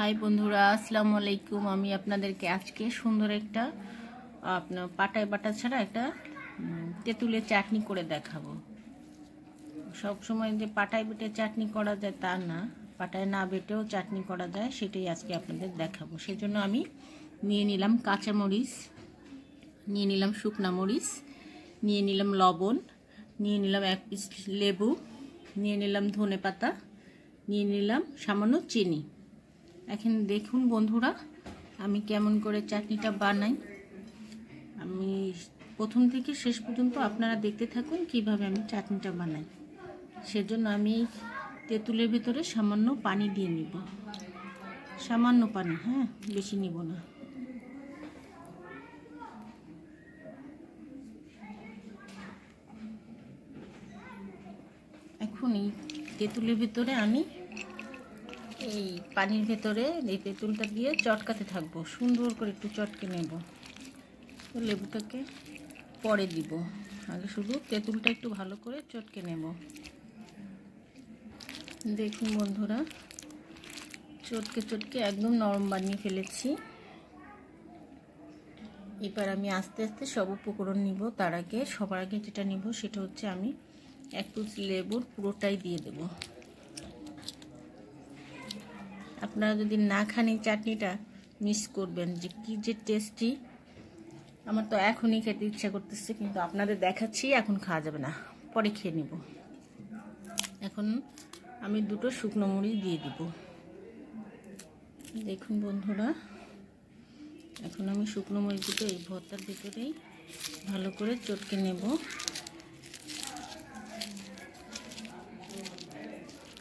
high বন্ধুরা আসসালামু আলাইকুম আমি আপনাদেরকে আজকে সুন্দর একটা আপনার পাটায় বাটা ছাড়া একটা তেঁতুলের চাটনি করে দেখাবো সব সময় যে পাটায় বেটে চাটনি করা যায় তা না পাটায় না বেটেও চাটনি করা যায় সেটাই আজকে আপনাদের দেখাবো সেজন্য আমি নিয়ে নিলাম কাঁচামরিচ নিয়ে নিলাম শুকনা মরিচ নিয়ে নিলাম লবণ নিয়ে নিলাম এক পিস লেবু নিয়ে নিলাম ধনে পাতা নিয়ে নিলাম সামান্য চিনি এখন দেখুন বন্ধুরা আমি কেমন করে চাটনিটা বানাই আমি প্রথম থেকে শেষ পর্যন্ত আপনারা দেখতে থাকুন কিভাবে আমি চাটনিটা বানাই সেজন্য আমি তেঁতুলের ভেতরে সামান্য পানি দিয়ে নিব সামান্য পানি হ্যাঁ বেশি নিব না এখন এই তেঁতুলের ভিতরে আমি এই পানির ভেতরে এই তেঁতুলটা দিয়ে চটকাতে থাকবো সুন্দর করে একটু চটকে নেব লেবুটাকে পরে দিব আগে শুধু তেঁতুলটা একটু ভালো করে চটকে নেব দেখুন বন্ধুরা চটকে চটকে একদম নরম বানিয়ে ফেলেছি এবার আমি আস্তে আস্তে সব উপকরণ নিব তার আগে সবার আগে যেটা নিব সেটা হচ্ছে আমি এক টুচ লেবুর পুরোটাই দিয়ে দেবো আপনারা যদি না খান এই চাটনিটা মিস করবেন যে কী যে টেস্টি আমার তো এখনই খেতে ইচ্ছা করতেছে কিন্তু আপনাদের দেখাচ্ছি এখন খাওয়া যাবে না পরে খেয়ে নেব এখন আমি দুটো শুকনো মুড়ি দিয়ে দিব দেখুন বন্ধুরা এখন আমি শুকনো মুড়ি দুটো এই ভর্তার ভিতরেই ভালো করে চটকে নেব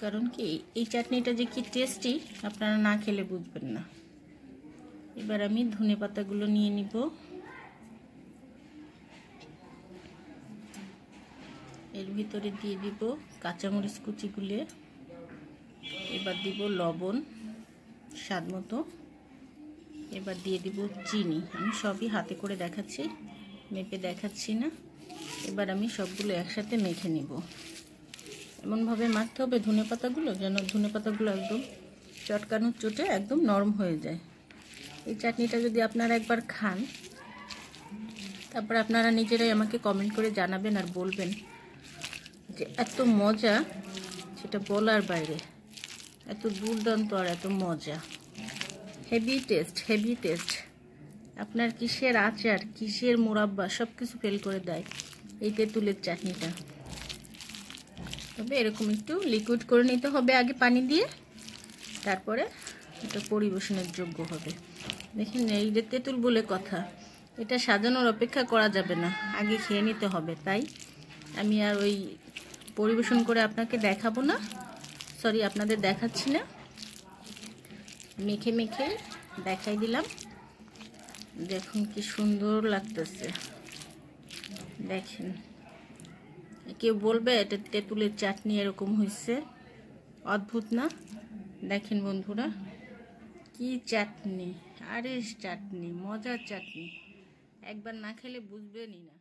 কারণ কি এই চাটনিটা যে কি টেস্টি আপনারা না খেলে বুঝবেন না এবার আমি ধনে পাতাগুলো নিয়ে নিব এর ভিতরে দিয়ে দিব কাঁচামরিচ কুচি গুলে এবার দিব লবণ স্বাদ মতো এবার দিয়ে দিব চিনি আমি সবই হাতে করে দেখাচ্ছি মেপে দেখাচ্ছি না এবার আমি সবগুলো একসাথে মেখে নিব এমনভাবে মাখতে হবে ধনে পাতাগুলো যেন ধনে পাতাগুলো একদম চটকানোর চোটে একদম নরম হয়ে যায় এই চাটনিটা যদি আপনারা একবার খান তারপর আপনারা নিজেরাই আমাকে কমেন্ট করে জানাবেন আর বলবেন যে এত মজা সেটা বলার বাইরে এত দুর্দান্ত আর এত মজা হেভি টেস্ট হেভি টেস্ট আপনার কিসের আচার কিসের মোরাব্বা সব কিছু ফেল করে দেয় এই তেঁতুলের চাটনিটা তবে এরকম একটু লিকুইড করে নিতে হবে আগে পানি দিয়ে তারপরে এটা পরিবেশনের যোগ্য হবে দেখেন এই যে তেঁতুল বলে কথা এটা সাজানোর অপেক্ষা করা যাবে না আগে খেয়ে নিতে হবে তাই আমি আর ওই পরিবেশন করে আপনাকে দেখাবো না সরি আপনাদের দেখাচ্ছি না মেখে মেখে দেখাই দিলাম দেখুন কি সুন্দর লাগতেছে দেখেন কেউ বলবে এটা তেঁতুলের চাটনি এরকম হয়েছে অদ্ভুত না দেখেন বন্ধুরা কি চাটনি আরে চাটনি মজার চাটনি একবার না খেলে বুঝবেনই না